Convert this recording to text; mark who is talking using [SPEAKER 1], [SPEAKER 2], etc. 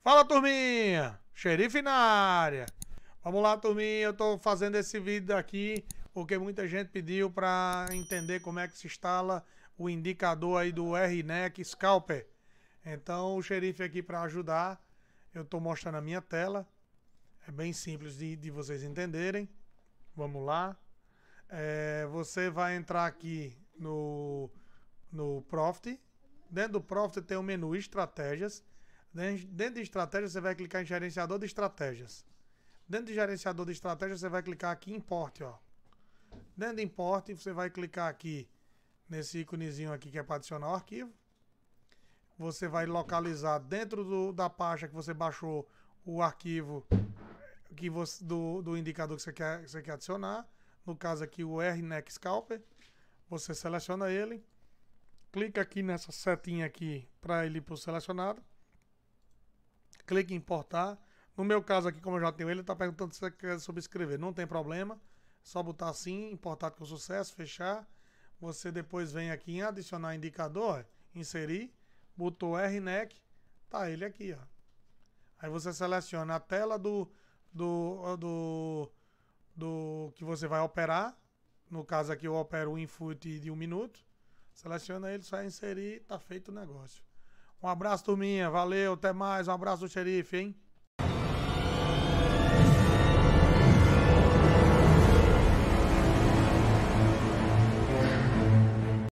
[SPEAKER 1] Fala, turminha! Xerife na área! Vamos lá, turminha, eu tô fazendo esse vídeo aqui porque muita gente pediu para entender como é que se instala o indicador aí do RNEC Scalper. Então, o xerife aqui para ajudar, eu tô mostrando na minha tela. É bem simples de, de vocês entenderem. Vamos lá. É, você vai entrar aqui no, no Profit. Dentro do Profit tem o menu Estratégias. Né? Dentro de estratégia, você vai clicar em gerenciador de estratégias. Dentro de gerenciador de estratégias, você vai clicar aqui em importe, ó. Dentro de importe, você vai clicar aqui nesse íconezinho aqui que é para adicionar o arquivo. Você vai localizar dentro do, da pasta que você baixou o arquivo que você, do, do indicador que você, quer, que você quer adicionar. No caso aqui, o RNEC Scalper. Você seleciona ele. Clica aqui nessa setinha aqui para ele ir para o selecionado clique em importar. No meu caso aqui, como eu já tenho ele, está perguntando se você quer subscrever. Não tem problema, só botar assim, importado com sucesso, fechar. Você depois vem aqui em adicionar indicador, inserir, botou RNEC, tá ele aqui, ó. Aí você seleciona a tela do, do, do, do que você vai operar. No caso aqui eu opero o input de um minuto. Seleciona ele, só inserir, tá feito o negócio. Um abraço, turminha. Valeu, até mais. Um abraço do xerife, hein?